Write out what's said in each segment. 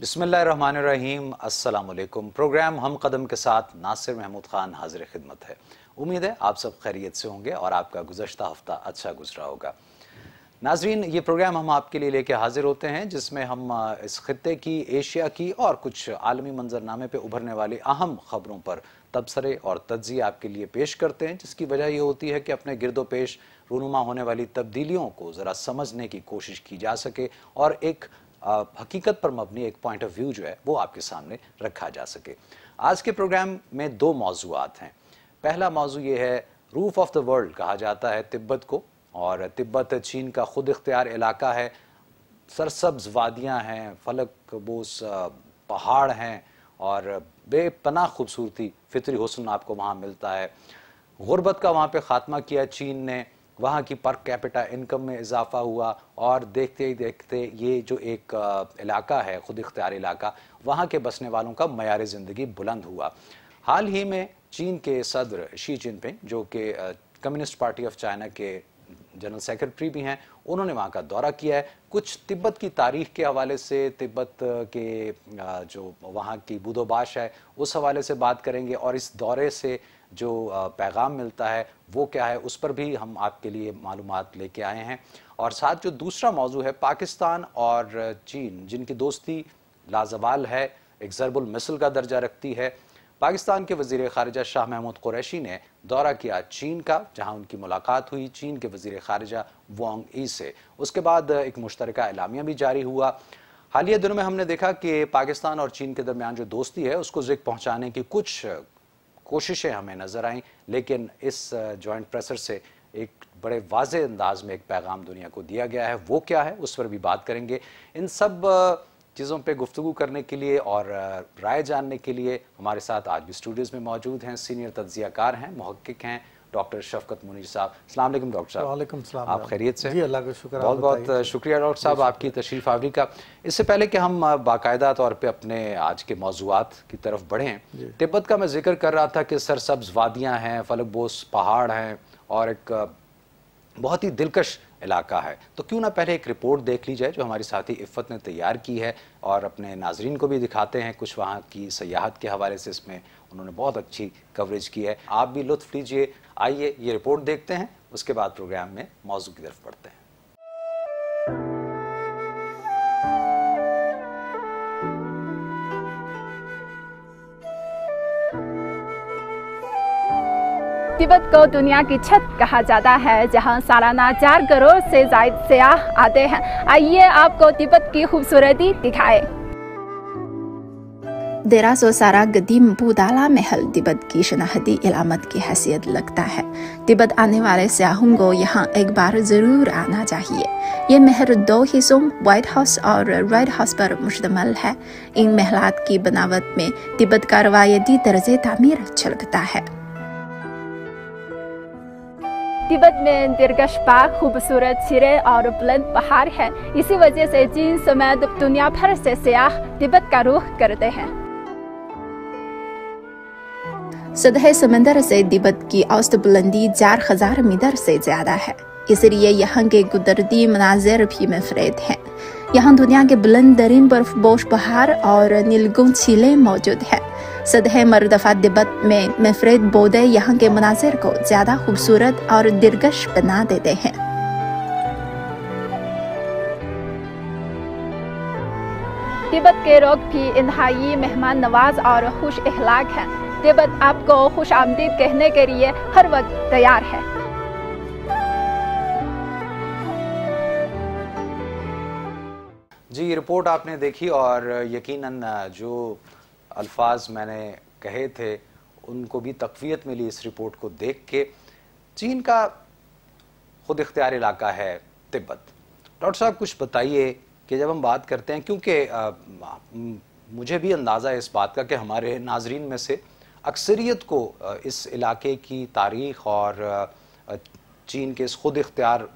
बसमीम अल्लाम प्रोग्राम हम कदम के साथ नासिर महमूद ख़ान हाजिर खिदमत है उम्मीद है आप सब खैरियत से होंगे और आपका गुजशत हफ़्ता अच्छा गुजरा होगा नाजरीन ये प्रोग्राम हम आपके लिए लेके हाजिर होते हैं जिसमें हम इस खत्े की एशिया की और कुछ आलमी मंजरनामे पर उभरने वाली अहम खबरों पर तबसरे और तजी आपके लिए पेश करते हैं जिसकी वजह यह होती है कि अपने गिरदो पेश रूनुमा होने वाली तब्दीलियों को ज़रा समझने की कोशिश की जा सके और एक हकीकत पर मबनी एक पॉइंट ऑफ व्यू जो है वो आपके सामने रखा जा सके आज के प्रोग्राम में दो मौजूद हैं पहला मौजू ये है रूफ ऑफ द वर्ल्ड कहा जाता है तिब्बत को और तिब्बत चीन का खुद इख्तियार इलाका है सरसब्ज वादियाँ हैं फलक बोस पहाड़ हैं और बेपना खूबसूरती फितरी हुसन आपको वहाँ मिलता है गुर्बत का वहाँ पे ख़ात्मा किया चीन ने वहाँ की पर कैपिटा इनकम में इजाफा हुआ और देखते ही देखते ये जो एक इलाका है ख़ुद इख्तियार इलाका वहाँ के बसने वालों का मैार ज़िंदगी बुलंद हुआ हाल ही में चीन के सदर शी जिनपिंग जो कि कम्युनिस्ट पार्टी ऑफ चाइना के जनरल सेक्रेटरी भी हैं उन्होंने वहाँ का दौरा किया है कुछ तिब्बत की तारीख के हवाले से तिब्बत के जो वहाँ की बुदोबाश है उस हवाले से बात करेंगे और इस दौरे से जो पैगाम मिलता है वो क्या है उस पर भी हम आपके लिए मालूम लेके आए हैं और साथ जो दूसरा मौजू है पाकिस्तान और चीन जिनकी दोस्ती लाजवाल है एक जरबुल मिसल का दर्जा रखती है पाकिस्तान के वजीर खारजा शाह महमूद कुरैशी ने दौरा किया चीन का जहां उनकी मुलाकात हुई चीन के वजीर खारजा वांग ई से उसके बाद एक मुश्तरक एलामिया भी जारी हुआ हालिया दिनों में हमने देखा कि पाकिस्तान और चीन के दरमियान जो दोस्ती है उसको जिक पहुंचाने की कुछ कोशिशें हमें नज़र आईं लेकिन इस जॉइंट प्रेसर से एक बड़े वाज अंदाज में एक पैगाम दुनिया को दिया गया है वो क्या है उस पर भी बात करेंगे इन सब चीज़ों पे गुफ्तु करने के लिए और राय जानने के लिए हमारे साथ आज भी स्टूडियोज़ में मौजूद हैं सीनियर तजियाकार हैं महक्क हैं डॉक्टर शफकत मुनीर साहब अल्लाम डॉक्टर साहब आप खैरियत से जी अल्लाह का शुक्र बहुत बहुत शुक्रिया डॉक्टर साहब आपकी तशरीफ आवरी का इससे पहले कि हम बाकायदा तौर पर अपने आज के मौजूद की तरफ बढ़ें तिब्बत का मैं जिक्र कर रहा था कि सरसब्ज वादियाँ हैं फलकबोस पहाड़ हैं और एक बहुत ही दिलकश इलाका है तो क्यों ना पहले एक रिपोर्ट देख ली जाए जो हमारी साथी इफ़त ने तैयार की है और अपने नाजरन को भी दिखाते हैं कुछ वहाँ की सयाहत के हवाले से इसमें उन्होंने बहुत अच्छी कवरेज की है आप भी लुत्फ लीजिए आइए ये रिपोर्ट देखते हैं उसके बाद प्रोग्राम में मौजूद की तरफ पढ़ते हैं तिब्बत को दुनिया की छत कहा जाता है जहां सालाना चार करोड़ से ज्यादा सयाह आते हैं आइए आपको तिब्बत की खूबसूरती दिखाएं। सो सारा गदीम बुदाला महल तिब्बत की शनाहती इलामत की हैसियत लगता है तिब्बत आने वाले सयाहों को यहाँ एक बार ज़रूर आना चाहिए ये महल दो हिस्सों वाइट हाउस और रेड हाउस पर मुश्तमल है इन महलात की बनावट में तिब्बत का रवायती तर्ज तमीर छलकता है तिब्बत में दिरगश पाक खूबसूरत छिरे और बुलंद पहाड़ है इसी वजह से चीन समेत दुनिया भर से सयाह तिब्बत का रुख करते हैं सतह समंदर से तिब्बत की औसत बुलंदी चार हजार मीटर से ज्यादा है इसलिए यहाँ के कुदरती मनाजिर भी मफरेद हैं यहाँ दुनिया के बुलंद बर्फ बोश पहाड़ और नीलगुम छीले मौजूद है सतह मरदफा तिब्बत में मफरेद बोधे यहाँ के मनाजिर को ज़्यादा खूबसूरत और दिलकश बना देते हैं तिब्बत के लोग भी इंतहाई मेहमान नवाज और खुश अखलाक हैं देवत आपको खुश आमदीद कहने के लिए हर वक्त तैयार है जी ये रिपोर्ट आपने देखी और यकीनन जो अल्फाज मैंने कहे थे उनको भी तकवीत मिली इस रिपोर्ट को देख के चीन का खुद इख्तियार इलाका है तिब्बत डॉक्टर साहब कुछ बताइए कि जब हम बात करते हैं क्योंकि मुझे भी अंदाज़ा है इस बात का कि हमारे नाजरीन में से अक्सरियत को इस इलाके की तारीख और चीन के इस खुद इख्तियार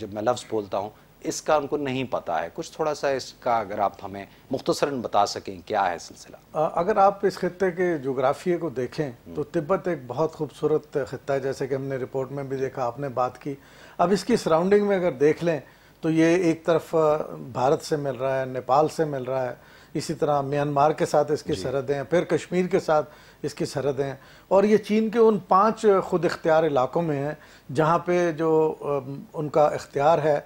जब मैं लफ्ज़ बोलता हूँ इसका उनको नहीं पता है कुछ थोड़ा सा इसका अगर आप हमें मुख्तसरा बता सकें क्या है सिलसिला अगर आप इस खत्े के जोग्राफिए को देखें हम्म। तो तिब्बत एक बहुत खूबसूरत खत्ता है जैसे कि हमने रिपोर्ट में भी देखा आपने बात की अब इसकी सराउंडिंग में अगर देख लें तो ये एक तरफ भारत से मिल रहा है नेपाल से मिल रहा है इसी तरह म्यांमार के साथ इसकी सरहदें फिर कश्मीर के साथ इसकी सरहदें और ये चीन के उन पांच खुद इख्तियार इलाकों में हैं जहाँ पे जो उनका इख्तियार है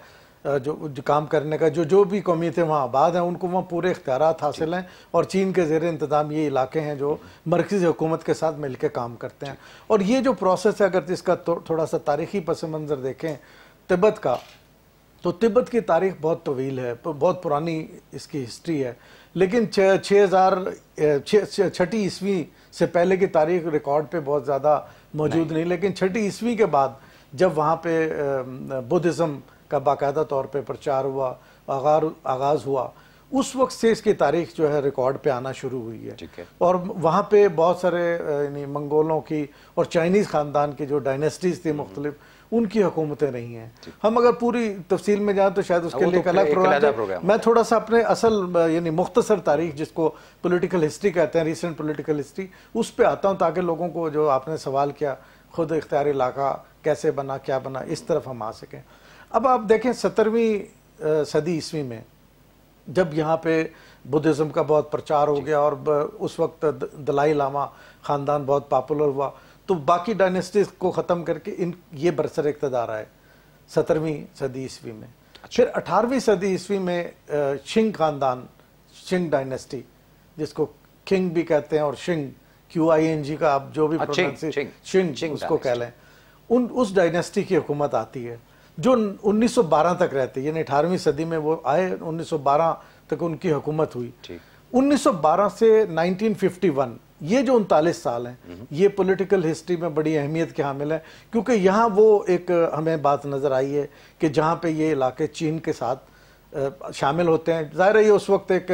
जो, जो काम करने का जो जो भी थे वहाँ आबाद हैं उनको वहाँ पूरे इख्तियार हासिल हैं और चीन के जेर इंतज़ाम ये इलाके हैं जो मरकज़ी हुकूमत के साथ मिल के काम करते हैं और ये जो प्रोसेस है अगर इसका तो, थोड़ा सा तारीखी पस मंज़र देखें तिब्बत का तो तिब्बत की तारीख बहुत तवील है बहुत पुरानी इसकी हिस्ट्री है लेकिन छः हज़ार छठी ईस्वी से पहले की तारीख रिकॉर्ड पे बहुत ज़्यादा मौजूद नहीं।, नहीं लेकिन छठी ईस्वी के बाद जब वहाँ पे बुद्धिज़्म का बाकायदा तौर पे प्रचार हुआ आगार आगाज़ हुआ उस वक्त से इसकी तारीख जो है रिकॉर्ड पे आना शुरू हुई है, है। और वहाँ पे बहुत सारे यानी मंगोलों की और चाइनीज़ ख़ानदान की जो डायनेस्टीज़ थी हम्म। मुख्तलिफ़ उनकी हुकूमतें रही हैं हम अगर पूरी तफसील में जाएँ तो शायद उसके लिए तो एक अलग प्रोग्राम मैं थोड़ा सा अपने असल यानी मुख्तसर तारीख जिसको पोलिटिकल हिस्ट्री कहते हैं रिसेंट पोलिटिकल हिस्ट्री उस पर आता हूँ ताकि लोगों को जो आपने सवाल किया खुद इख्तियार इलाका कैसे बना क्या बना इस तरफ हम आ सकें अब आप देखें सत्तरवीं सदी ईस्वी में जब यहाँ पे बुद्धिज़्म का बहुत प्रचार हो गया और उस वक्त दलाई लामा ख़ानदान बहुत पॉपुलर हुआ तो बाकी डायनेस्टीज को ख़त्म करके इन ये बरसर इकतदार आए सत्रहवीं सदी ईस्वी में अच्छा। फिर अठारहवीं सदी ईस्वी में शिंग खानदान शिंग डायनेस्टी जिसको किंग भी कहते हैं और शिंग क्यू आई एन जी का आप जो भी शिंग, अच्छा, शिंग, उसको कह लें उन उस डायनेस्टी की हुकूमत आती है जो 1912 तक रहती है यानी अठारहवीं सदी में वो आए 1912 तक उनकी हुकूमत हुई 1912 से 1951 ये जो उनतालीस साल हैं हम्म। ये पॉलिटिकल हिस्ट्री में बड़ी अहमियत के हामिल है क्योंकि यहाँ वो एक हमें बात नज़र आई है कि जहाँ पे ये इलाके चीन के साथ शामिल होते हैं ज़ाहिर है ये उस वक्त एक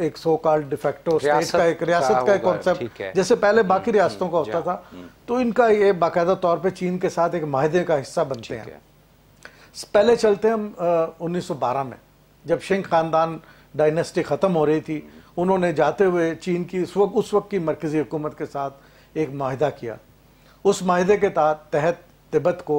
एक सो कॉल्ड डिफेक्टो स्टेट का एक रियासत का एक कॉन्सेप्ट जैसे पहले हम्म, बाकी हम्म, रियासतों का होता था तो इनका ये बाकायदा तौर पर चीन के साथ एक माहदे का हिस्सा बनते हैं पहले चलते हम उन्नीस सौ बारह में जब शिंग खानदान डायनेस्टी ख़त्म हो रही थी उन्होंने जाते हुए चीन की उस वक्त उस वक्त की मरकज़ी हुकूमत के साथ एक माहिदा किया उस माहे के तहत तहत तिब्बत को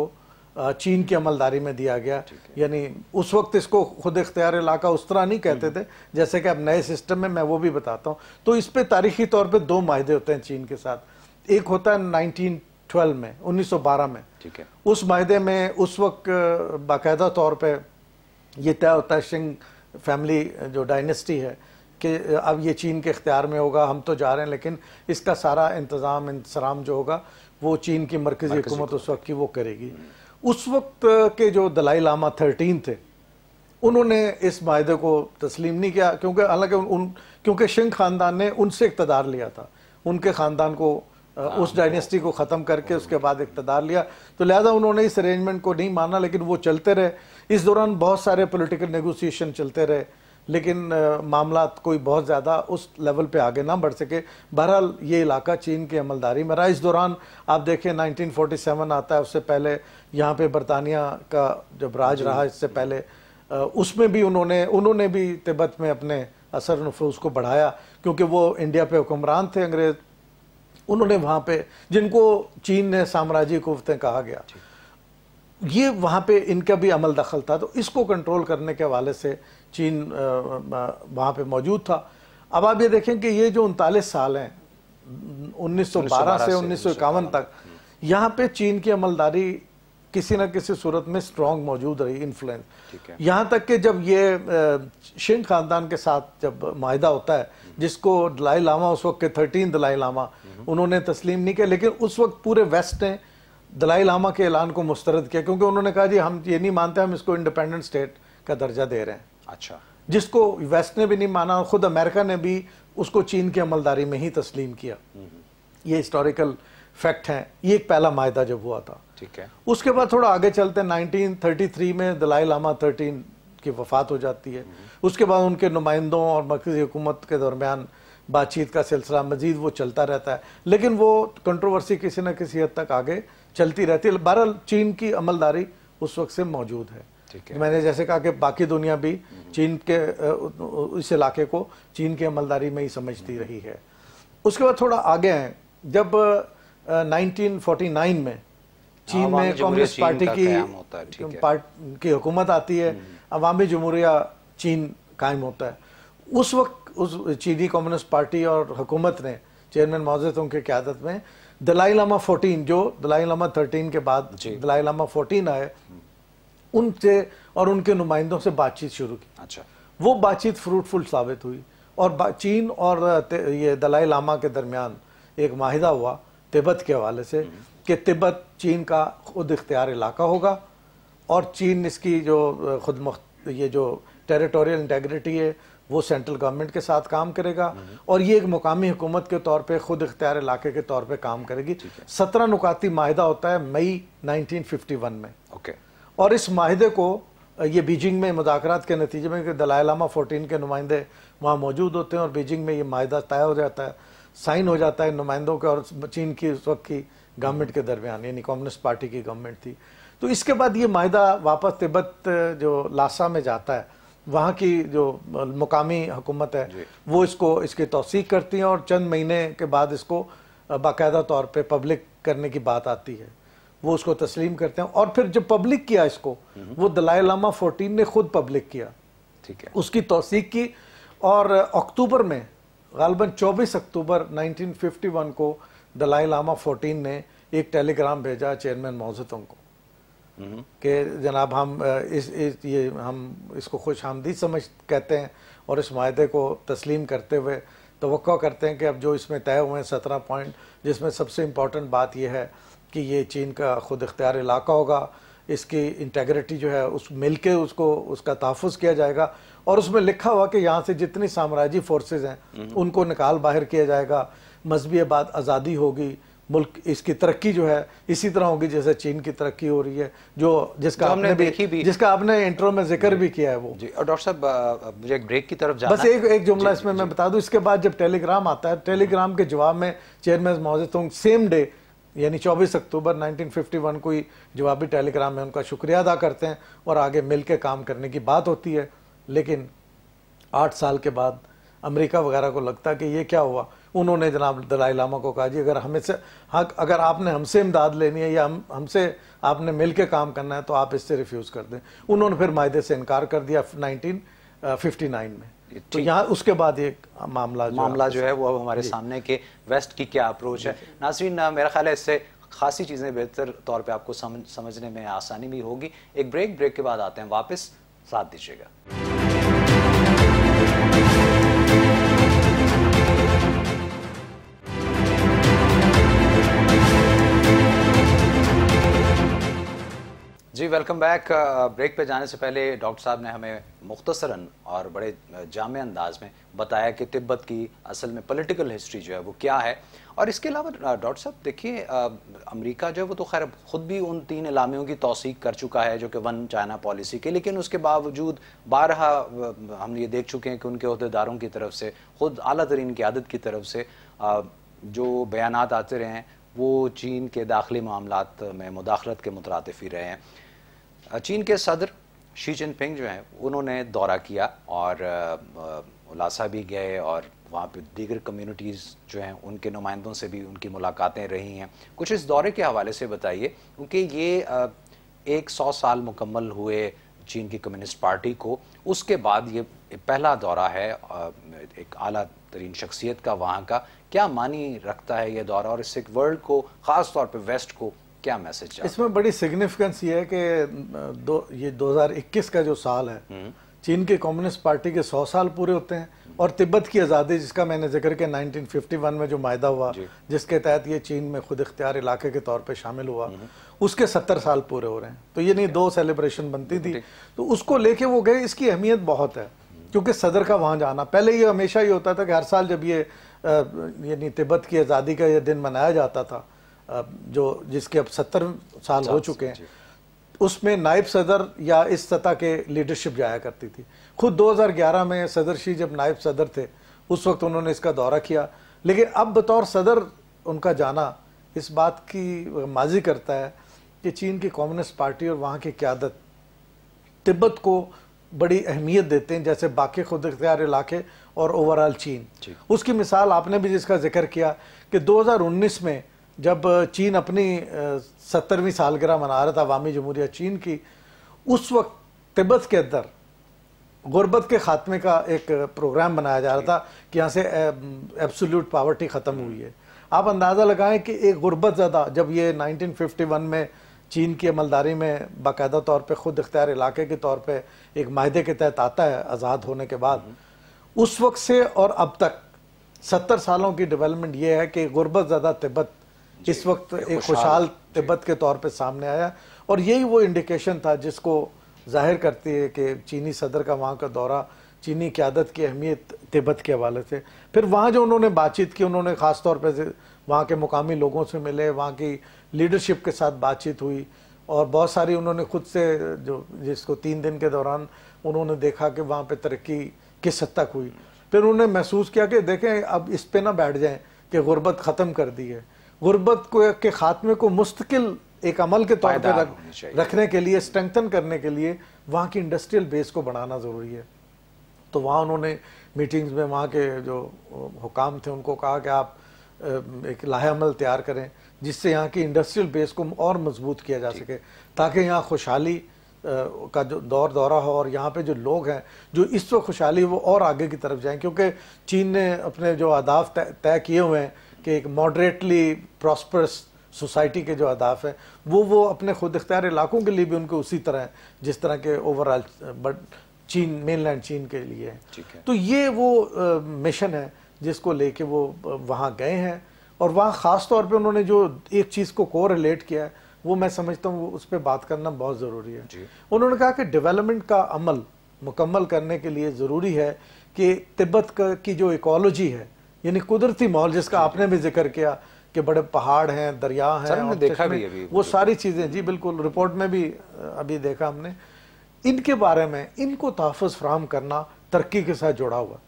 चीन की अमलदारी में दिया गया यानी उस वक्त इसको खुद इख्तियार इलाका उस तरह नहीं कहते हम्म। थे जैसे कि अब नए सिस्टम में मैं वो भी बताता हूँ तो इस पर तारीखी तौर पर दो माहे होते हैं चीन के साथ एक होता है नाइनटीन ट्वेल्व में 1912 में ठीक है उस माहे में उस वक्त बाकायदा तौर पर यह तय होता है शिंग फैमिली जो डायनेस्टी है कि अब ये चीन के इख्तियार में होगा हम तो जा रहे हैं लेकिन इसका सारा इंतज़ाम इंतराम जो होगा वो चीन की मरकज़ी हुकूमत उस वक्त की वो करेगी हम्म। उस वक्त के जो दलाई लामा थर्टीन थे उन्होंने इस माहे को तस्लीम नहीं किया क्योंकि हालांकि उन क्योंकि शिंग ख़ानदान ने उनसे इकतदार लिया था उनके ख़ानदान को हाँ, उस डायनेस्टी को ख़त्म करके हाँ। उसके बाद इकतदार लिया तो लिहाजा उन्होंने इस अरेंजमेंट को नहीं माना लेकिन वो चलते रहे इस दौरान बहुत सारे पोलिटिकल नगोसिएशन चलते रहे लेकिन मामला कोई बहुत ज़्यादा उस लेवल पे आगे ना बढ़ सके बहरहाल ये इलाका चीन की अमलदारी में रहा इस दौरान आप देखें 1947 आता है उससे पहले यहाँ पे बरतानिया का जब राज रहा इससे पहले उसमें भी उन्होंने उन्होंने भी तिब्बत में अपने असर नफूस को बढ़ाया क्योंकि वो इंडिया पे हुक्मरान थे अंग्रेज उन्होंने वहाँ पर जिनको चीन ने साम्राज्य कुवतें कहा गया ये वहाँ पर इनका भी अमल दखल था तो इसको कंट्रोल करने के हवाले से चीन वहाँ पे मौजूद था अब आप ये देखें कि ये जो उनतालीस साल हैं 1912 से उन्नीस तक हम्म। यहाँ पे चीन की अमलदारी किसी ना किसी सूरत में स्ट्रॉन्ग मौजूद रही इन्फ्लुएंस यहाँ तक कि जब ये शिंग खानदान के साथ जब माहिदा होता है हम्म। जिसको दलाई लामा उस वक्त के थर्टीन दलाई लामा हम्म। उन्होंने तस्लीम नहीं किया लेकिन उस वक्त पूरे वेस्ट ने दलाई लामा के ऐलान को मुस्तरद किया क्योंकि उन्होंने कहा जी हम ये नहीं मानते हम इसको इंडिपेंडेंट स्टेट का दर्जा दे रहे हैं अच्छा जिसको वेस्ट ने भी नहीं माना खुद अमेरिका ने भी उसको चीन की अमलदारी में ही तस्लीम किया हम्म। ये हिस्टोरिकल फैक्ट है ये एक पहला माहा जब हुआ था ठीक है उसके बाद थोड़ा आगे चलते नाइनटीन थर्टी थ्री में दलाई लामा थर्टीन की वफात हो जाती है हम्म। उसके बाद उनके नुमाइंदों और मरकजी हुकूमत के दरमियान बातचीत का सिलसिला मजीद वो चलता रहता है लेकिन वो कंट्रोवर्सी किसी न किसी हद तक आगे चलती रहती है बहरहाल चीन की अमलदारी उस वक्त से मौजूद है मैंने जैसे कहा कि बाकी दुनिया भी चीन के इस इलाके को चीन की अमलदारी में ही समझती हम्म। रही है उसके बाद थोड़ा आगे हैं जब नाइनटीन फोर्टी नाइन में चीन में कम्युनिस्ट पार्टी की पार्टी की हुकूमत आती है अवामी हम्म। जमहूरिया चीन कायम होता है उस वक्त उस चीनी कम्युनिस्ट पार्टी और हुकूमत ने चेयरमैन मोजतों के क्यादत में दलाई लामा 14 जो दलाई लामा 13 के बाद दलाई लामा 14 आए हम्म। उनसे और उनके नुमाइंदों से बातचीत शुरू की अच्छा वो बातचीत फ्रूटफुल साबित हुई और चीन और ये दलाई लामा के दरमियान एक माहिदा हुआ तिब्बत के हवाले से हम्म। कि तिब्बत चीन का खुद इख्तियार इलाका होगा और चीन इसकी जो खुद ये जो टेरिटोरियल इंटेग्रिटी है वो सेंट्रल गवर्नमेंट के साथ काम करेगा हम्म। और ये एक मुकामी हुकूमत के तौर पे खुद इख्तियार इलाके के तौर पे काम करेगी सत्रह नुकाती माहिदा होता है मई 1951 में ओके okay. और इस माहे को ये बीजिंग में मुदाकरात के नतीजे में दलाई लामा फोर्टीन के नुमाइंदे वहाँ मौजूद होते हैं और बीजिंग में ये माहदा तय हो जाता है साइन हो जाता है नुमाइंदों के और चीन की उस वक्त की गवर्नमेंट के दरमियान यानी कम्युनिस्ट पार्टी की गवर्नमेंट थी तो इसके बाद ये माहा वापस तिब्बत जो लासा में जाता है वहाँ की जो मुकामी हुकूमत है वो इसको इसकी तोसीक करती है और चंद महीने के बाद इसको बाकायदा तौर पर पब्लिक करने की बात आती है वो उसको तस्लीम करते हैं और फिर जो पब्लिक किया इसको हम्म। वो दलाई लामा फोर्टीन ने खुद पब्लिक किया ठीक है उसकी तोसीक की और अक्टूबर में गालबन 24 अक्टूबर 1951 को दलाई लामा फोर्टीन ने एक टेलीग्राम भेजा चेयरमैन मोजतों को हम्म। कि जनाब हम इस, इस ये हम इसको खुश आमदी समझ कहते हैं और इस माहे को तस्लीम करते हुए तो करते हैं कि अब जो इसमें तय हुए हैं सत्रह पॉइंट जिसमें सबसे इम्पोर्टेंट बात यह है कि ये चीन का खुद इख्तियार इलाका होगा इसकी इंटेग्रिटी जो है उस मिल के उसको उसका तहफ़ किया जाएगा और उसमें लिखा हुआ कि यहाँ से जितनी साम्राज्य फोर्सेज हैं हम्म। उनको निकाल बाहर किया जाएगा मजहबी आबाद आज़ादी होगी मुल्क इसकी तरक्की जो है इसी तरह होगी जैसे चीन की तरक्की हो रही है जो जिसका आपने आपने देखी भी जिसका आपने इंट्रो में जिक्र भी किया है वो जी और डॉक्टर साहब मुझे ब्रेक की तरफ जाना बस एक एक जुमला इसमें मैं बता दूं इसके बाद जब टेलीग्राम आता है टेलीग्राम के जवाब में चेयरमैन मोजे सेम डे यानी 24 अक्टूबर 1951 को ही जवाबी टेलीग्राम में उनका शुक्रिया अदा करते हैं और आगे मिल के काम करने की बात होती है लेकिन आठ साल के बाद अमेरिका वगैरह को लगता कि ये क्या हुआ उन्होंने जनाब दलाई लामा को कहा जी अगर हमें से हाँ अगर आपने हमसे इमदाद लेनी है या हम हमसे आपने मिल के काम करना है तो आप इससे रिफ्यूज़ कर दें उन्होंने फिर माहे से इनकार कर दिया नाइनटीन में तो यहाँ उसके बाद एक मामला मामला जो है वो अब हमारे सामने के वेस्ट की क्या अप्रोच है नासरीन मेरा ख्याल है इससे खासी चीज़ें बेहतर तौर पे आपको समझ समझने में आसानी भी होगी एक ब्रेक ब्रेक के बाद आते हैं वापस साथ दीजिएगा जी वेलकम बैक ब्रेक पे जाने से पहले डॉक्टर साहब ने हमें मुख्तसरन और बड़े जाम अंदाज में बताया कि तिब्बत की असल में पॉलिटिकल हिस्ट्री जो है वो क्या है और इसके अलावा डॉक्टर साहब देखिए अमेरिका जो है वो तो खैर ख़ुद भी उन तीन इलामियों की तोसीक कर चुका है जो कि वन चाइना पॉलिसी के लेकिन उसके बावजूद बारह हम ये देख चुके हैं कि उनके अहदेदारों की तरफ से ख़ुद अली तरीन क्यादत की तरफ से जो बयान आते रहे हैं वो चीन के दाखिली मामला में मुदाखलत के मुतरफ ही रहे हैं चीन के सदर शी जिनपिंग जो हैं उन्होंने दौरा किया और उलासा भी गए और वहाँ पर दीगर कम्युनिटीज़ जो हैं उनके नुमाइंदों से भी उनकी मुलाकातें रही हैं कुछ इस दौरे के हवाले से बताइए क्योंकि ये एक सौ साल मुकम्मल हुए चीन की कम्युनिस्ट पार्टी को उसके बाद ये पहला दौरा है एक आला तरीन शख्सियत का वहाँ का क्या मानी रखता है ये दौरा और इससे वर्ल्ड को ख़ास तौर पर वेस्ट को क्या मैसेज इसमें बड़ी सिग्निफिकेंस ये है कि दो ये 2021 का जो साल है हम्म। चीन के कम्युनिस्ट पार्टी के 100 साल पूरे होते हैं और तिब्बत की आज़ादी जिसका मैंने जिक्र किया 1951 में जो मायदा हुआ जिसके तहत ये चीन में खुद इख्तियार इलाके के तौर पे शामिल हुआ हम्म। उसके 70 साल पूरे हो रहे हैं तो ये नहीं दो सेलिब्रेशन बनती थी तो उसको लेके वो गए इसकी अहमियत बहुत है क्योंकि सदर का वहाँ जाना पहले ये हमेशा ये होता था कि हर साल जब ये यानी तिब्बत की आज़ादी का यह दिन मनाया जाता था जो जिसके अब सत्तर साल हो चुके हैं उसमें नायब सदर या इस सतह के लीडरशिप जाया करती थी खुद 2011 में सदर शी जब नायब सदर थे उस वक्त उन्होंने इसका दौरा किया लेकिन अब बतौर सदर उनका जाना इस बात की माजी करता है कि चीन की कम्युनिस्ट पार्टी और वहाँ की क्यादत तिब्बत को बड़ी अहमियत देते हैं जैसे बाकी खुद अख्तियार इलाके और ओवरऑल चीन उसकी मिसाल आपने भी जिसका जिक्र किया कि 2019 में जब चीन अपनी सत्तरवीं सालगिरह मना रहा था अवामी जमहूरिया चीन की उस वक्त तिब्बत के अंदर गुरबत के खात्मे का एक प्रोग्राम बनाया जा रहा था कि यहाँ से एब्सोल्यूट पावर्टी ख़त्म हुई है आप अंदाज़ा लगाएं कि एक गुरबत ज़्यादा जब ये 1951 में चीन की अमलदारी में बाकायदा तौर पे ख़ुद इख्तियार इलाके के तौर पे एक माहे के तहत आता है आज़ाद होने के बाद उस वक्त से और अब तक सत्तर सालों की डेवलपमेंट ये है कि गुरबत ज़्यादा तिब्बत इस वक्त एक खुशहाल तिब्बत के तौर पे सामने आया और यही वो इंडिकेशन था जिसको जाहिर करती है कि चीनी सदर का वहाँ का दौरा चीनी क्यादत की अहमियत तिब्बत के हवाले से फिर वहाँ जो उन्होंने बातचीत की उन्होंने ख़ास तौर पर वहाँ के मुकामी लोगों से मिले वहाँ की लीडरशिप के साथ बातचीत हुई और बहुत सारी उन्होंने खुद से जो जिसको तीन दिन के दौरान उन्होंने देखा कि वहाँ पे तरक्की किस हद तक हुई फिर उन्होंने महसूस किया कि देखें अब इस पे ना बैठ जाएं कि गुर्बत ख़त्म कर दी है गुर्बत को के खात्मे को मुस्तकिल एक अमल के तौर पर रख, रखने के लिए स्ट्रेंथन करने के लिए वहाँ की इंडस्ट्रियल बेस को बढ़ाना ज़रूरी है तो वहाँ उन्होंने मीटिंग्स में वहाँ के जो हुकाम थे उनको कहा कि आप एक लाहेमल तैयार करें जिससे यहाँ की इंडस्ट्रियल बेस को और मजबूत किया जा सके ताकि यहाँ खुशहाली का जो दौर दौरा हो और यहाँ पे जो लोग हैं जो इस वक्त खुशहाली वो और आगे की तरफ जाएं क्योंकि चीन ने अपने जो आदाफ तय किए हुए हैं कि एक मॉडरेटली प्रॉस्परस सोसाइटी के जो अहदाफ हैं वो वो अपने खुद इख्तियार इलाकों के लिए भी उनके उसी तरह हैं जिस तरह के ओवरऑल बट चीन मेनलैंड चीन के लिए है तो ये वो मिशन है जिसको लेके वो वहाँ गए हैं और वहाँ ख़ास तौर पे उन्होंने जो एक चीज़ को को रिलेट किया है वो मैं समझता हूँ उस पर बात करना बहुत ज़रूरी है उन्होंने कहा कि डेवलपमेंट का अमल मुकम्मल करने के लिए ज़रूरी है कि तिब्बत की जो इकोलॉजी है यानी कुदरती माहौल जिसका आपने भी जिक्र किया कि बड़े पहाड़ हैं दरिया हैं देखा भी अभी वो सारी चीज़ें जी बिल्कुल रिपोर्ट में भी अभी देखा हमने इनके बारे में इनको तहफ़ फ्राहम करना तरक्की के साथ जुड़ा हुआ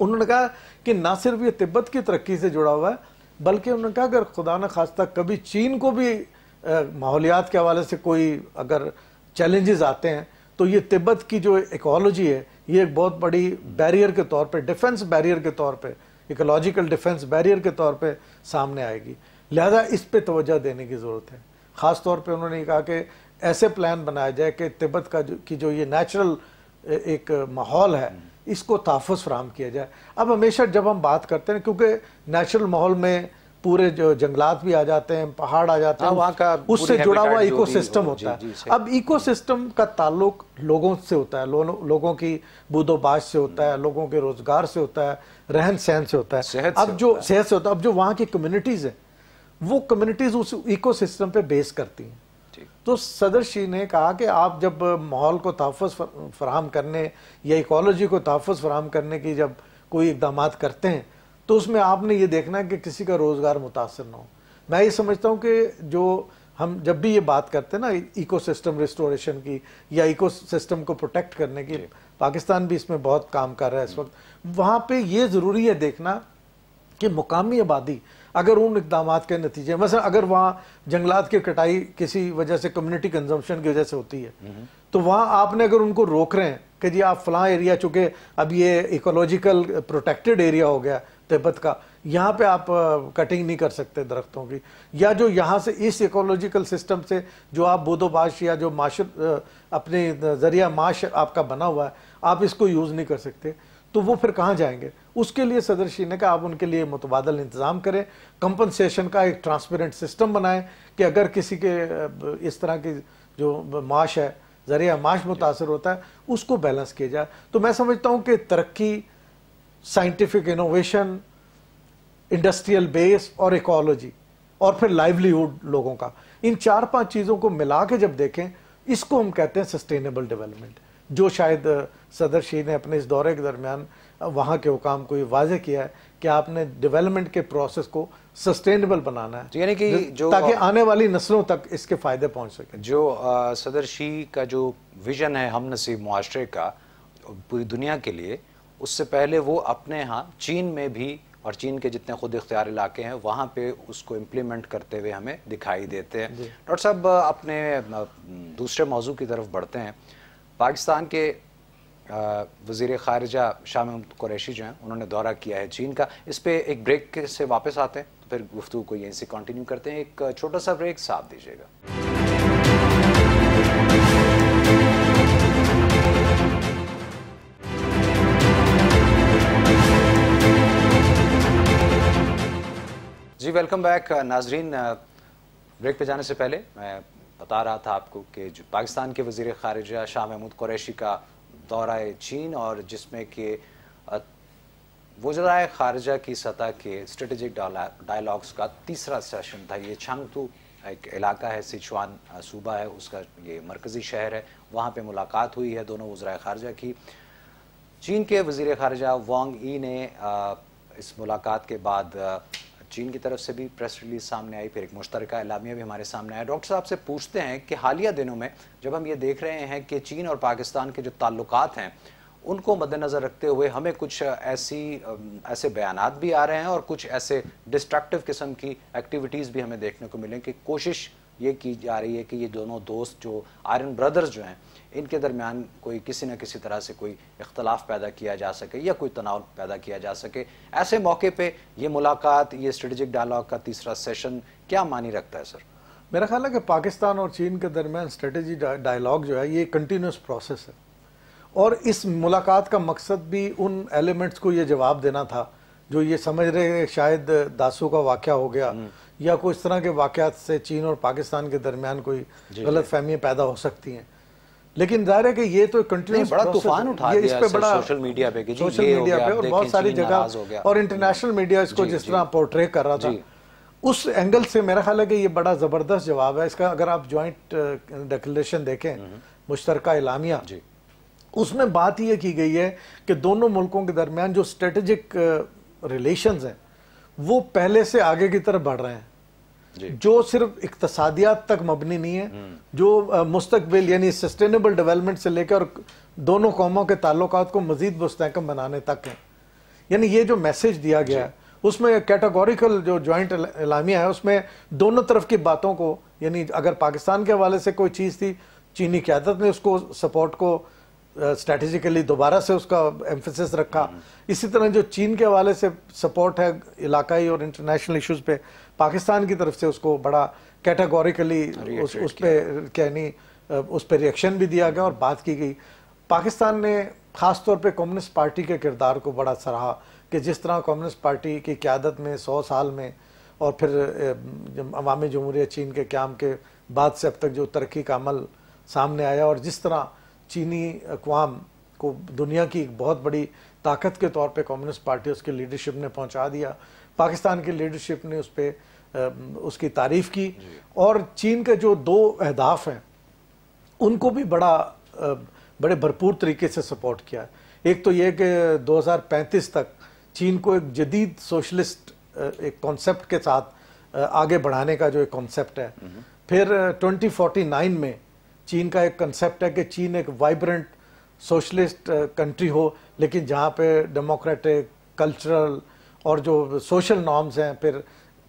उन्होंने कहा कि ना सिर्फ ये तिब्बत की तरक्की से जुड़ा हुआ है बल्कि उन्होंने कहा अगर खुदा न खास्ता कभी चीन को भी माहौलियात के हवाले से कोई अगर चैलेंजेस आते हैं तो ये तिब्बत की जो इकोलॉजी है ये एक बहुत बड़ी बैरियर के तौर पे डिफेंस बैरियर के तौर पे इकोलॉजिकल डिफेंस बैरियर के तौर पे सामने आएगी लिहाजा इस पे तोजह देने की ज़रूरत है ख़ास तौर पे उन्होंने कहा कि ऐसे प्लान बनाया जाए कि तिब्बत का जो की जो ये नेचुरल एक माहौल है इसको तहफ़ फ्राहम किया जाए अब हमेशा जब हम बात करते हैं क्योंकि नेचुरल माहौल में पूरे जो जंगलात भी आ जाते हैं पहाड़ आ जाते हैं हाँ, वहाँ का उससे जुड़ा हुआ इको सिस्टम होता है अब सिस्टम का ताल्लुक लोगों से होता है लोगों की बुदोबाज से होता है लोगों के रोजगार से होता है रहन सहन से होता है अब जो सेहत से होता है अब जो वहाँ की कम्युनिटीज़ है वो कम्युनिटीज़ उस सिस्टम पे बेस करती हैं तो सदर शी ने कहा कि आप जब माहौल को तहफ़ फराहम करने या इकोलॉजी को तहफ़ फराहम करने की जब कोई इकदाम करते हैं तो उसमें आपने ये देखना है कि किसी का रोज़गार मुतासर ना हो मैं ये समझता हूँ कि जो हम जब भी ये बात करते हैं ना इकोसिस्टम रिस्टोरेशन की या इकोसिस्टम को प्रोटेक्ट करने की पाकिस्तान भी इसमें बहुत काम कर रहा है इस हम्म। वक्त वहाँ पे ये ज़रूरी है देखना कि मुकामी आबादी अगर उन इकदाम के नतीजे मसल अगर वहाँ जंगलात की कटाई किसी वजह से कम्युनिटी कंजम्पशन की वजह से होती है हम्म। तो वहाँ आपने अगर उनको रोक रहे हैं कि जी आप फलां एरिया चूँकि अब ये इकोलॉजिकल प्रोटेक्टेड एरिया हो गया तिब्बत का यहाँ पे आप कटिंग नहीं कर सकते दरख्तों की या जो यहाँ से इस इकोलॉजिकल सिस्टम से जो आप बोधोबाश या जो माश अपने ज़रिया माश आपका बना हुआ है आप इसको यूज़ नहीं कर सकते तो वो फिर कहाँ जाएंगे उसके लिए शी ने कहा आप उनके लिए मुतबादल इंतज़ाम करें कंपनसेशन का एक ट्रांसपेरेंट सिस्टम बनाएं कि अगर किसी के इस तरह की जो माश है ज़रिया माश मुतासर होता है उसको बैलेंस किया जाए तो मैं समझता हूँ कि तरक्की साइंटिफिक इनोवेशन इंडस्ट्रियल बेस और इकोलॉजी और फिर लाइवलीहुड लोगों का इन चार पांच चीज़ों को मिला के जब देखें इसको हम कहते हैं सस्टेनेबल डेवलपमेंट जो शायद सदर शी ने अपने इस दौरे के दरमियान वहाँ के हुकाम को ये वाजह किया है कि आपने डेवलपमेंट के प्रोसेस को सस्टेनेबल बनाना है तो यानी कि जो ताकि आने वाली नस्लों तक इसके फ़ायदे पहुँच सकें जो आ, सदर शी का जो विज़न है हम नसीब माशरे का पूरी दुनिया के लिए उससे पहले वो अपने यहाँ चीन में भी और चीन के जितने खुद इख्तियार इलाके हैं वहाँ पे उसको इम्प्लीमेंट करते हुए हमें दिखाई देते हैं डॉक्टर साहब अपने दूसरे मौजू की तरफ बढ़ते हैं पाकिस्तान के वजीर खारजा शाह महमूद कुरैशी जो हैं उन्होंने दौरा किया है चीन का इस पर एक ब्रेक से वापस आते हैं तो फिर गुफ्तु को यहीं से कंटिन्यू करते हैं एक छोटा सा ब्रेक साफ दीजिएगा वेलकम बैक नाजरीन ब्रेक पे जाने से पहले मैं बता रहा था आपको कि जो पाकिस्तान के वजीर खारजा शाह महमूद कुरैशी का दौरा चीन और जिसमें कि वजरा खारजा की सतह के स्ट्रेटजिक डायलॉग्स का तीसरा सेशन था ये छांगतू एक इलाका है सिचुआन सूबा है उसका ये मरकज़ी शहर है वहाँ पर मुलाकात हुई है दोनों वजरा खारजा की चीन के वजीर खारजा वांग ई ने इस मुलाकात के बाद चीन की तरफ से भी प्रेस रिलीज सामने आई फिर एक मुश्तर इलामिया भी हमारे सामने आया डॉक्टर साहब से पूछते हैं कि हालिया दिनों में जब हम ये देख रहे हैं कि चीन और पाकिस्तान के जो ताल्लुक हैं उनको मद्देनज़र रखते हुए हमें कुछ ऐसी ऐसे बयान भी आ रहे हैं और कुछ ऐसे डिस्ट्रक्टिव किस्म की एक्टिविटीज़ भी हमें देखने को मिलें कि कोशिश ये की जा रही है कि ये दोनों दोस्त जो आयरन ब्रदर्स जो हैं इनके दरमियान कोई किसी न किसी तरह से कोई इख्तलाफ पैदा किया जा सके या कोई तनाव पैदा किया जा सके ऐसे मौके पर यह मुलाकात ये स्ट्रेटजिक डायलॉग का तीसरा सेशन क्या मानी रखता है सर मेरा ख्याल है कि पाकिस्तान और चीन के दरमियान स्ट्रेटजी डायलॉग जो है ये कंटिन्यूस प्रोसेस है और इस मुलाकात का मकसद भी उन एलिमेंट्स को ये जवाब देना था जो ये समझ रहे शायद दासों का वाक़ हो गया हम्म। या कोई इस तरह के वाक़ात से चीन और पाकिस्तान के दरमियान कोई गलत फहमियाँ पैदा हो सकती हैं लेकिन जाहिर है कि ये तो कंटिन्यूस बड़ा तूफान उठा ये इस पे बड़ा सोशल मीडिया पे कि सोशल मीडिया पे और बहुत सारी जगह और इंटरनेशनल मीडिया इसको जिस तरह पोर्ट्रे कर रहा था उस एंगल से मेरा ख्याल है कि ये बड़ा ज़बरदस्त जवाब है इसका अगर आप जॉइंट डेक्लेशन uh, देखें हम्म, हम्म। मुश्तरका इलामिया उसमें बात यह की गई है कि दोनों मुल्कों के दरमियान जो स्ट्रेटेजिक रिलेशंस uh, हैं वो पहले से आगे की तरफ बढ़ रहे हैं जो सिर्फ इकतसादियात तक मबनी नहीं है हम्म। जो मुस्तबिल यानी सस्टेनेबल डेवलपमेंट से लेकर दोनों कौमों के ताल्लुक को मजीद मुस्तकम बनाने तक है यानी ये जो मैसेज दिया गया है उसमें कैटागोरिकल जो जॉइंट इलामिया है उसमें दोनों तरफ की बातों को यानी अगर पाकिस्तान के हवाले से कोई चीज़ थी चीनी क्यादत ने उसको सपोर्ट को स्ट्रेटेजिकली दोबारा से उसका एम्फोसिस रखा इसी तरह जो चीन के हवाले से सपोर्ट है इलाकाई और इंटरनेशनल इश्यूज पे पाकिस्तान की तरफ से उसको बड़ा कैटेगोरिकली उस, उस पर कहनी उस पर रिएक्शन भी दिया गया और बात की गई पाकिस्तान ने खास तौर पे कम्युनिस्ट पार्टी के किरदार को बड़ा सराहा कि जिस तरह कम्युनिस्ट पार्टी की क्यादत में सौ साल में और फिर अवामी जमहूरिया चीन के क्याम के बाद से अब तक जो तरक्की का अमल सामने आया और जिस तरह चीनी अकवाम को दुनिया की एक बहुत बड़ी ताकत के तौर पे कम्युनिस्ट पार्टी उसके लीडरशिप ने पहुंचा दिया पाकिस्तान की लीडरशिप ने उस पर उसकी तारीफ की और चीन के जो दो अहदाफ हैं उनको भी बड़ा बड़े भरपूर तरीके से सपोर्ट किया एक तो ये कि 2035 तक चीन को एक जदीद सोशलिस्ट एक कॉन्सेप्ट के साथ आगे बढ़ाने का जो एक कॉन्सेप्ट है हम्म। फिर 2049 में चीन का एक कंसेप्ट है कि चीन एक वाइब्रेंट सोशलिस्ट कंट्री हो लेकिन जहाँ पे डेमोक्रेटिक कल्चरल और जो सोशल नॉर्म्स हैं फिर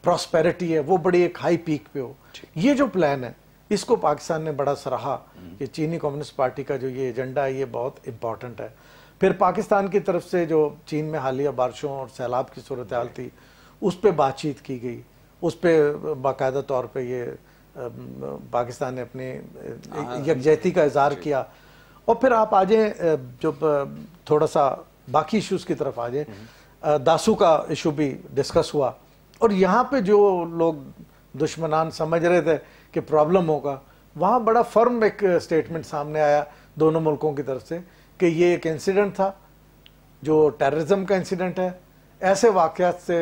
प्रॉस्पेरिटी है वो बड़ी एक हाई पीक पे हो ये जो प्लान है इसको पाकिस्तान ने बड़ा सराहा कि चीनी कम्युनिस्ट पार्टी का जो ये एजेंडा है ये बहुत इम्पॉर्टेंट है फिर पाकिस्तान की तरफ से जो चीन में हालिया बारिशों और सैलाब की सूरत हाल थी उस पर बातचीत की गई उस पर बाकायदा तौर पर ये पाकिस्तान ने अपने हाँ, यकजहती का इजहार किया और फिर आप आ जाए जब थोड़ा सा बाकी इश्यूज़ की तरफ आ जाए हम्म। दासू का इशू भी डिस्कस हुआ और यहाँ पे जो लोग दुश्मनान समझ रहे थे कि प्रॉब्लम होगा वहाँ बड़ा फर्म एक स्टेटमेंट सामने आया दोनों मुल्कों की तरफ से कि ये एक इंसिडेंट था जो टेररिज्म का इंसिडेंट है ऐसे वाक़ से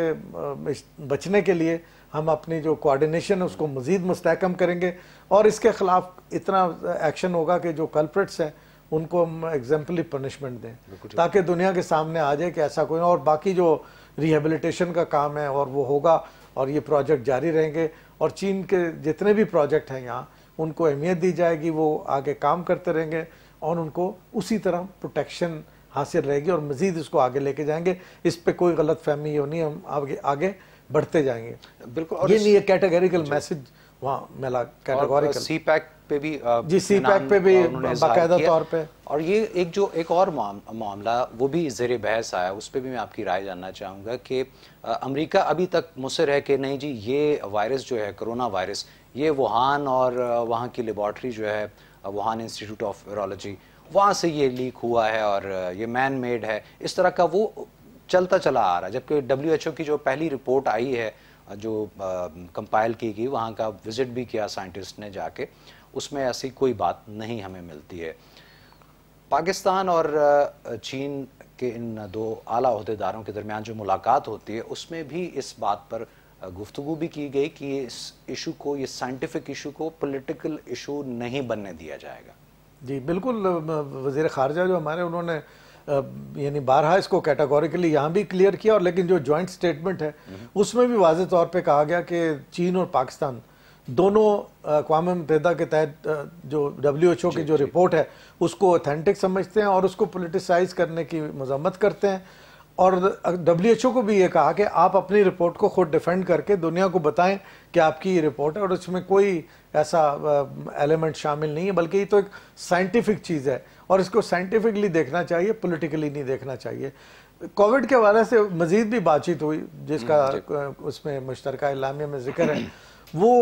बचने के लिए हम अपनी जो कोऑर्डिनेशन है उसको मज़ीद मुस्तकम करेंगे और इसके ख़िलाफ़ इतना एक्शन होगा कि जो कल्प्रट्स हैं उनको हम एग्जाम्पली पनिशमेंट दें ताकि दुनिया के सामने आ जाए कि ऐसा कोई और बाकी जो रिहेबिलिटेशन का काम है और वो होगा और ये प्रोजेक्ट जारी रहेंगे और चीन के जितने भी प्रोजेक्ट हैं यहाँ उनको अहमियत दी जाएगी वो आगे काम करते रहेंगे और उनको उसी तरह प्रोटेक्शन हासिल रहेगी और मज़ीद इसको आगे लेके जाएंगे इस पर कोई गलत फहमी होनी हम आगे आगे बढ़ते जाएंगे बिल्कुल और ये नहीं है कैटेगरिकल मैसेज वहाँ मिला कैटेगोरिकल सी पैक पे भी जी सी पैक पे भी बाकायदा तौर पे और ये एक जो एक और मामला वो भी जेर बहस आया उस पर भी मैं आपकी राय जानना चाहूँगा कि अमेरिका अभी तक मुसर है कि नहीं जी ये वायरस जो है कोरोना वायरस ये वुहान और वहाँ की लेबॉर्ट्री जो है वुहान इंस्टीट्यूट ऑफ वायरोलॉजी वहाँ से ये लीक हुआ है और ये मैन मेड है इस तरह का वो चलता चला आ रहा है जबकि डब्ल्यू की जो पहली रिपोर्ट आई है जो कंपाइल की गई वहाँ का विजिट भी किया साइंटिस्ट ने जाके उसमें ऐसी कोई बात नहीं हमें मिलती है पाकिस्तान और चीन के इन दो आला अहदेदारों के दरमियान जो मुलाकात होती है उसमें भी इस बात पर गुफ्तु भी की गई कि इस इशू को ये साइंटिफिक इशू को पॉलिटिकल इशू नहीं बनने दिया जाएगा जी बिल्कुल वजीर खारजा जो हमारे उन्होंने यानी बारहा इसको कैटागोरिकली यहाँ भी क्लियर किया और लेकिन जो जॉइंट स्टेटमेंट है उसमें भी वाज तौर पर कहा गया कि चीन और पाकिस्तान दोनों अकवा मुतहदा के तहत जो डब्ल्यू एच ओ की जो रिपोर्ट है उसको ऑथेंटिक समझते हैं और उसको पोलिटिसाइज करने की मजम्मत करते हैं और डब्ल्यू एच ओ को भी ये कहा कि आप अपनी रिपोर्ट को खुद डिफेंड करके दुनिया को बताएं कि आपकी ये रिपोर्ट है और इसमें कोई ऐसा एलिमेंट शामिल नहीं है बल्कि ये तो एक साइंटिफिक चीज़ है और इसको साइंटिफिकली देखना चाहिए पॉलिटिकली नहीं देखना चाहिए कोविड के हवाले से मजीद भी बातचीत हुई जिसका हम्म, उसमें मुश्तर इलामिया में जिक्र है वो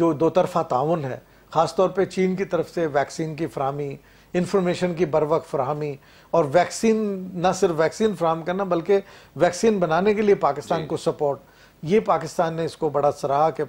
जो दो तरफा ताउन है ख़ासतौर पर चीन की तरफ से वैक्सीन की फ्राहमी इन्फॉर्मेशन की बर वक्त फ्राहमी और वैक्सीन ना सिर्फ वैक्सीन फ्राहम करना बल्कि वैक्सीन बनाने के लिए पाकिस्तान को सपोर्ट ये पाकिस्तान ने इसको बड़ा सराहा कि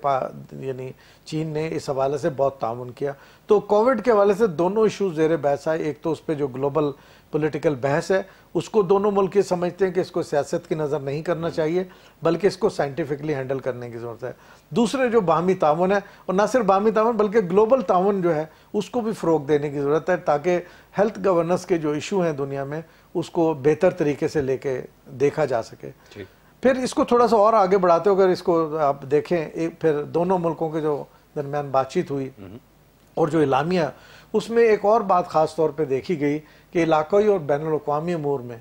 यानी चीन ने इस हवाले से बहुत ताउन किया तो कोविड के हवाले से दोनों इशूज़ जेर बहस आए एक तो उस पर जो ग्लोबल पॉलिटिकल बहस है उसको दोनों मुल्क ये समझते हैं कि इसको सियासत की नज़र नहीं करना हम्म। चाहिए बल्कि इसको साइंटिफिकली हैंडल करने की ज़रूरत है दूसरे जो बाहमी ताउन है और ना सिर्फ बाहमी तान बल्कि ग्लोबल तान जो है उसको भी फ़रोग देने की ज़रूरत है ताकि हेल्थ गवर्नेंस के जो इशू हैं दुनिया में उसको बेहतर तरीके से लेके देखा जा सके फिर इसको थोड़ा सा और आगे बढ़ाते हो अगर इसको आप देखें एक फिर दोनों मुल्कों के जो दरमियान बातचीत हुई हम्म। और जो इलामिया उसमें एक और बात ख़ास तौर पर देखी गई कि इलाकई और बैन अवी अमूर में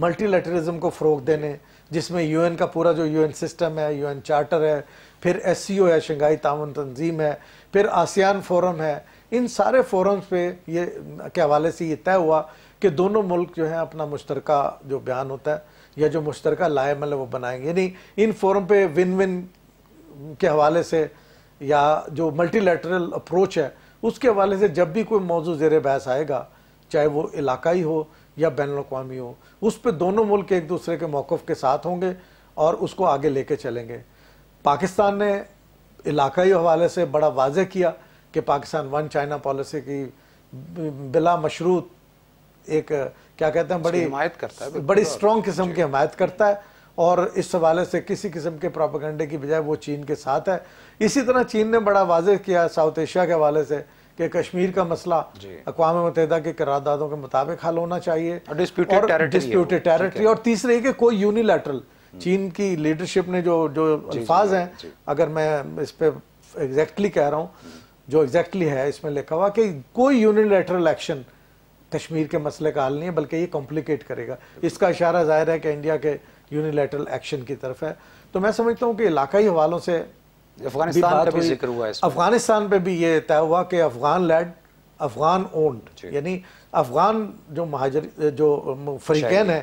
मल्टीलेटरिज्म को फ़रोग देने जिसमें यूएन का पूरा जो यूएन सिस्टम है यूएन चार्टर है फिर ओ है शंघाई तावन तंजीम है फिर आसियान फोरम है इन सारे फोरम्स पे ये के हवाले से ये तय हुआ कि दोनों मुल्क जो हैं अपना मुश्तरका जो बयान होता है या जो मुश्तर लाए मतलब वो बनाएंगे यानी इन फोरम पे विन विन के हवाले से या जो मल्टीलेटरल अप्रोच है उसके हवाले से जब भी कोई मौजू जेर बहस आएगा चाहे वो इलाकाई हो या बैन अवी हो उस पर दोनों मुल्क एक दूसरे के मौक़ के साथ होंगे और उसको आगे लेके चलेंगे पाकिस्तान ने इलाकाई हवाले से बड़ा वाजह किया कि पाकिस्तान वन चाइना पॉलिसी की बिला मशरूत एक क्या कहते हैं बड़ी हिमायत करता है बड़ी स्ट्रॉन्ग किस्म की हिमायत करता है और इस हवाले से किसी किस्म के प्रोपागंडे की बजाय वो चीन के साथ है इसी तरह चीन ने बड़ा वाजह किया साउथ एशिया के हवाले से कि कश्मीर का मसला अकवा मतदा के करारदादों के मुताबिक हल होना चाहिए और डिस्प्यूटेड टेरिटरी और तीसरे कि कोई यूनिलैटरल हम्म। चीन की लीडरशिप ने जो जो अल्फाज हैं अगर मैं इस पर एग्जैक्टली कह रहा हूँ हम्म। जो एग्जैक्टली है इसमें लिखा हुआ कि कोई यूनिलैटरल एक्शन कश्मीर के मसले का हल नहीं है बल्कि ये कॉम्प्लिकेट करेगा इसका इशारा जाहिर है कि इंडिया के यूनिलेटरल एक्शन की तरफ है तो मैं समझता हूँ कि इलाकाई हवालों से अफगानिस्तान का भी जिक्र हुआ है अफगानिस्तान पे भी ये तय हुआ कि अफगान लैड अफगान ओन्ड यानी अफगान जो महाजर जो फरीकैन है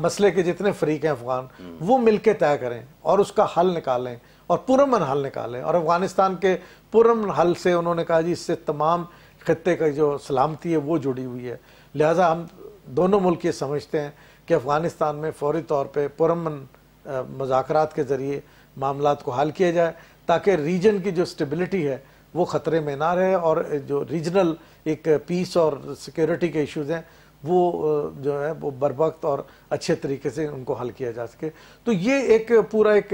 मसले के जितने फरीक हैं अफगान वो मिलके तय करें और उसका हल निकालें और पुरमन हल निकालें और अफगानिस्तान के पुरमन हल से उन्होंने कहा जी इससे तमाम खत्े का जो सलामती है वो जुड़ी हुई है लिहाजा हम दोनों मुल्क ये समझते हैं कि अफ़गानिस्तान में फौरी तौर पर पुरमन मजाक के ज़रिए मामला को हल किया जाए ताकि रीजन की जो स्टेबिलिटी है वो ख़तरे में ना रहे और जो रीजनल एक पीस और सिक्योरिटी के इश्यूज़ हैं वो जो है वो बर वक्त और अच्छे तरीके से उनको हल किया जा सके तो ये एक पूरा एक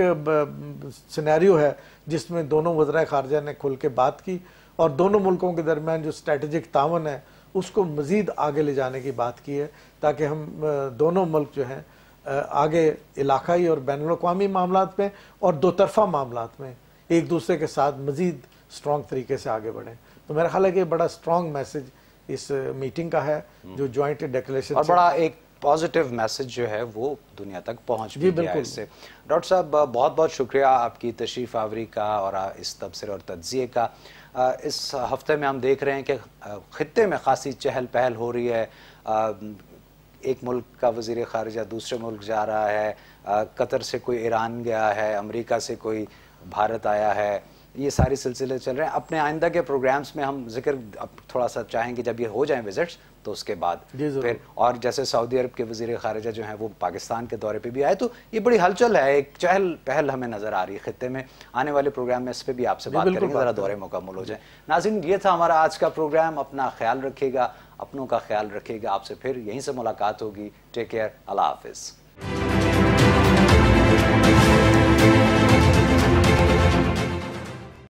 सिनेरियो है जिसमें दोनों वज्रा खारजा ने खुल के बात की और दोनों मुल्कों के दरमियान जो स्ट्रेटजिक तावन है उसको मज़ीद आगे ले जाने की बात की है ताकि हम दोनों मुल्क जो हैं आगे इलाकाई और बैन अवी मामला में और दो तरफ़ा मामला में एक दूसरे के साथ मज़ीद स्ट्रॉन्ग तरीके से आगे बढ़ें तो मेरा ख्याल है कि बड़ा स्ट्रॉन्ग मैसेज इस मीटिंग का है जो ज्वाइंट हम्म। डेक्लेशन बड़ा एक पॉजिटिव मैसेज जो है वो दुनिया तक पहुंच भी गया इससे डॉक्टर साहब बहुत बहुत शुक्रिया आपकी तशरीफ़ आवरी का और इस तबसरे और तज्जिए का इस हफ्ते में हम देख रहे हैं कि ख़त्े में खासी चहल पहल हो रही है एक मुल्क का वजीर खारजा दूसरे मुल्क जा रहा है कतर से कोई ईरान गया है अमरीका से कोई भारत आया है ये सारे सिलसिले चल रहे हैं अपने आइंदा के प्रोग्राम्स में हम जिक्र थोड़ा सा चाहेंगे जब ये हो जाएं विजिट्स तो उसके बाद फिर और जैसे सऊदी अरब के वजीर खारजा जो हैं वो पाकिस्तान के दौरे पर भी आए तो ये बड़ी हलचल है एक चहल पहल हमें नज़र आ रही है खत्े में आने वाले प्रोग्राम में इस पर भी आपसे बात करेंगे ज़रा दौरे मुकम्मल हो जाए नाजिन ये था हमारा आज का प्रोग्राम अपना ख्याल रखेगा अपनों का ख्याल रखेगा आपसे फिर यहीं से मुलाकात होगी टेक केयर अल्लाह हाफिज़